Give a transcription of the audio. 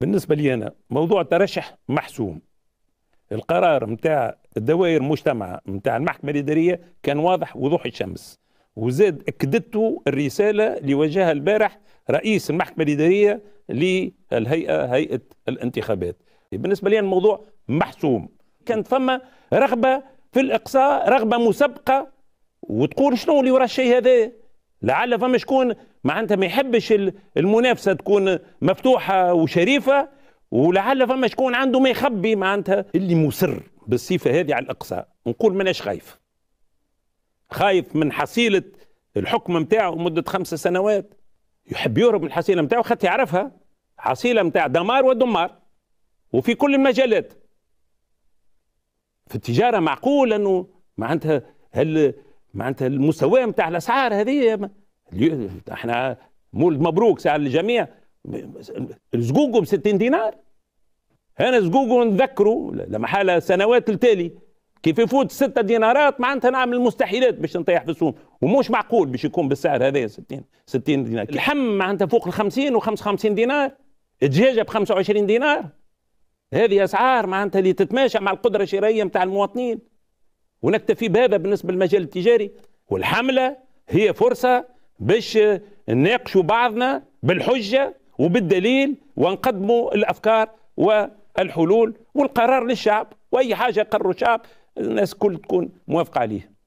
بالنسبه لي انا موضوع الترشح محسوم القرار نتاع الدوائر المجتمع نتاع المحكمه الاداريه كان واضح وضوح الشمس وزاد اكدته الرساله اللي وجهها البارح رئيس المحكمه الاداريه للهيئه هيئه الانتخابات بالنسبه لي الموضوع محسوم كانت فما رغبه في الاقصاء رغبه مسبقه وتقول شنو اللي ورا الشيء هذا لعل فما شكون معناتها ما يحبش المنافسه تكون مفتوحه وشريفه ولعل فما شكون عنده ما يخبي معناتها اللي مصر بالصفه هذه على الاقصى نقول ماناش خايف خايف من حصيله الحكم نتاعو مده خمس سنوات يحب يهرب من الحصيله نتاعو خاطر يعرفها حصيله نتاع دمار ودمار وفي كل المجالات في التجاره معقول انه معناتها هل معناتها المستوى نتاع الاسعار هذه احنا مولد مبروك ساعه للجميع زقوقه ب 60 دينار انا زقوقه نذكره لما حاله سنوات التالي كيف يفوت 6 دينارات معناتها نعمل المستحيلات باش نطيح في السوم ومش معقول باش يكون بالسعر هذا 60 60 دينار اللحم معناتها فوق ال 50 و 55 دينار الدجاجه ب 25 دينار هذه اسعار معناتها اللي تتماشى مع القدره الشرائيه نتاع المواطنين ونكتفي بهذا بالنسبه للمجال التجاري والحمله هي فرصه باش نناقشوا بعضنا بالحجه وبالدليل ونقدموا الافكار والحلول والقرار للشعب واي حاجه قرر الشعب الناس كل تكون موافقه عليه